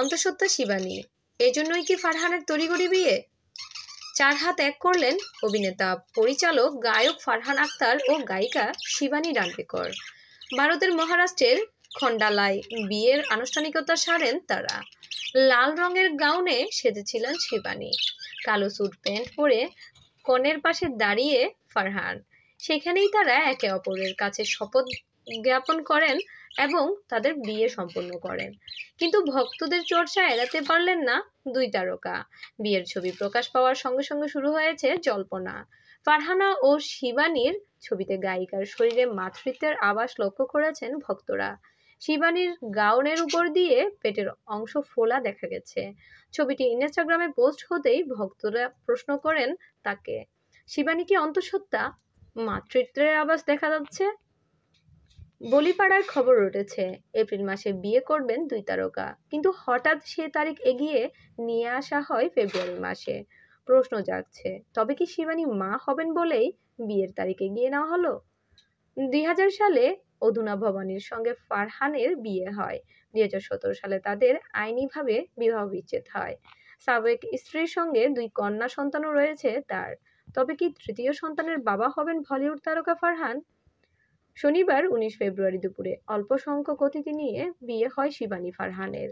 অন্তঃসত্ত্বা শিবানী এজন্যই কি ফারহানের তড়িগড়ি বিয়ে চার হাত এক করলেন অভিনেতা পরিচালক গায়ক ফারহান আক্তার ও গায়িকা শিবানী ডানপেকর ভারতের মহারাষ্ট্রের খন্ডালায় বিয়ের আনুষ্ঠানিকতা সারেন তারা লাল রঙের গাউনে সেজেছিলেন শিবানী কালো স্যুট প্যান্ট পরে কনের পাশে দাঁড়িয়ে ফারহান সেখানেই তারা একে অপরের কাছে শপথ জ্ঞাপন করেন এবং তাদের বিয়ে সম্পন্ন করেন কিন্তু ভক্তদের চর্চা এড়াতে পারলেন না দুই তারকা বিয়ের ছবি প্রকাশ পাওয়ার সঙ্গে সঙ্গে শুরু হয়েছে জল্পনা ফারহানা ও শিবানীর ছবিতে গায়িকার শরীরে মাতৃত্বের আবাস লক্ষ্য করেছেন ভক্তরা শিবানীর গাউনের উপর দিয়ে পেটের অংশ ফোলা দেখা গেছে ছবিটি ইনস্টাগ্রামে পোস্ট হতেই ভক্তরা প্রশ্ন করেন তাকে শিবানী কি অন্তঃসত্ত্বা মাতৃত্বের আবাস দেখা যাচ্ছে বলিপাড়ার খবর উঠেছে এপ্রিল মাসে বিয়ে করবেন দুই তারকা কিন্তু হঠাৎ সে তারিখ এগিয়ে নিয়ে আসা হয় ফেব্রুয়ারি মাসে প্রশ্ন জাগছে তবে কি শিবানী মা হবেন বলেই বিয়ের তারিখ এগিয়ে নেওয়া হলো দুই সালে অধুনা ভবানীর সঙ্গে ফারহানের বিয়ে হয় দুই সালে তাদের আইনিভাবে বিবাহ বিচ্ছেদ হয় সাবেক স্ত্রীর সঙ্গে দুই কন্যা সন্তানও রয়েছে তার তবে কি তৃতীয় সন্তানের বাবা হবেন বলিউড তারকা ফারহান শনিবার উনিশ ফেব্রুয়ারি দুপুরে অল্প সংখ্যক অতিথি নিয়ে বিয়ে হয় শিবানী ফারহানের